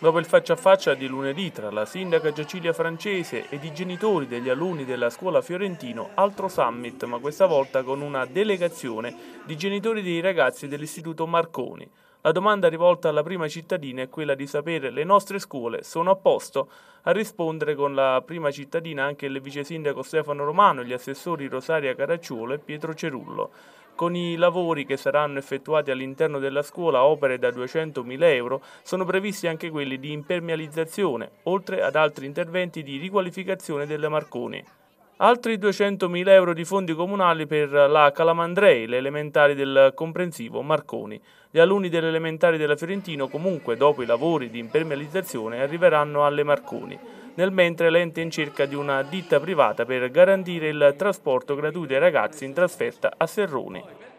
Dopo il faccia a faccia di lunedì tra la sindaca Cecilia Francese ed i genitori degli alunni della scuola Fiorentino, altro summit, ma questa volta con una delegazione di genitori dei ragazzi dell'istituto Marconi. La domanda rivolta alla prima cittadina è quella di sapere le nostre scuole sono a posto? A rispondere con la prima cittadina anche il vice sindaco Stefano Romano, e gli assessori Rosaria Caracciolo e Pietro Cerullo. Con i lavori che saranno effettuati all'interno della scuola, opere da 200.000 euro, sono previsti anche quelli di impermeabilizzazione, oltre ad altri interventi di riqualificazione delle Marconi altri 200.000 euro di fondi comunali per la Calamandrei, le elementari del comprensivo Marconi. Gli alunni delle elementari della Fiorentino comunque dopo i lavori di impermeabilizzazione arriveranno alle Marconi. Nel mentre l'ente è in cerca di una ditta privata per garantire il trasporto gratuito ai ragazzi in trasferta a Serroni.